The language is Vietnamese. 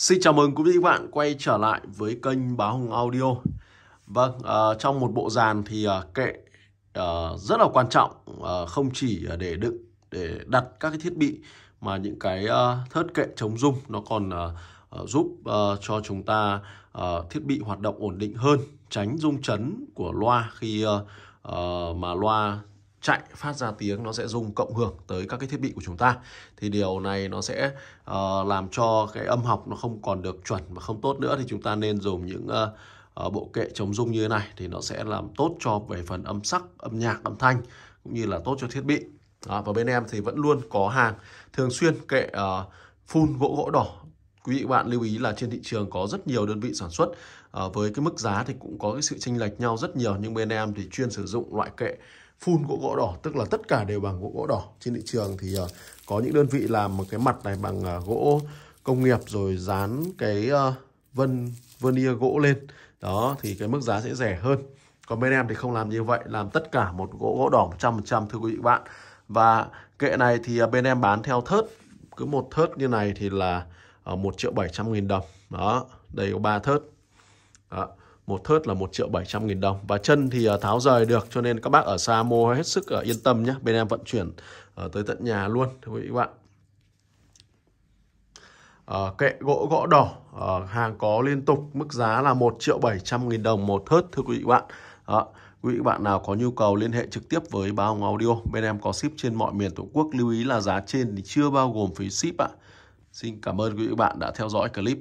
Xin chào mừng quý vị và các bạn quay trở lại với kênh Báo hùng Audio. Vâng, uh, trong một bộ dàn thì uh, kệ uh, rất là quan trọng uh, không chỉ để đựng để đặt các cái thiết bị mà những cái uh, thớt kệ chống rung nó còn uh, uh, giúp uh, cho chúng ta uh, thiết bị hoạt động ổn định hơn, tránh rung chấn của loa khi uh, uh, mà loa chạy phát ra tiếng nó sẽ rung cộng hưởng tới các cái thiết bị của chúng ta thì điều này nó sẽ uh, làm cho cái âm học nó không còn được chuẩn và không tốt nữa thì chúng ta nên dùng những uh, bộ kệ chống rung như thế này thì nó sẽ làm tốt cho về phần âm sắc âm nhạc âm thanh cũng như là tốt cho thiết bị đó, và bên em thì vẫn luôn có hàng thường xuyên kệ uh, phun gỗ gỗ đỏ quý vị bạn lưu ý là trên thị trường có rất nhiều đơn vị sản xuất à, với cái mức giá thì cũng có cái sự chênh lệch nhau rất nhiều nhưng bên em thì chuyên sử dụng loại kệ full gỗ gỗ đỏ tức là tất cả đều bằng gỗ gỗ đỏ trên thị trường thì uh, có những đơn vị làm một cái mặt này bằng uh, gỗ công nghiệp rồi dán cái uh, vân vernier gỗ lên đó thì cái mức giá sẽ rẻ hơn còn bên em thì không làm như vậy làm tất cả một gỗ gỗ đỏ 100% thưa quý vị bạn và kệ này thì bên em bán theo thớt cứ một thớt như này thì là một triệu bảy trăm nghìn đồng đó đây có ba thớt đó một thớt là 1 triệu 700 nghìn đồng và chân thì à, tháo rời được cho nên các bác ở xa mua hết sức à, yên tâm nhé bên em vận chuyển à, tới tận nhà luôn thưa quý vị bạn ờ, kệ gỗ gõ đỏ ờ, hàng có liên tục mức giá là 1 triệu 700 nghìn đồng một thớt thưa quý vị bạn à, quý vị bạn nào có nhu cầu liên hệ trực tiếp với báo ông audio bên em có ship trên mọi miền tổ quốc lưu ý là giá trên thì chưa bao gồm phí ship ạ xin cảm ơn quý vị bạn đã theo dõi clip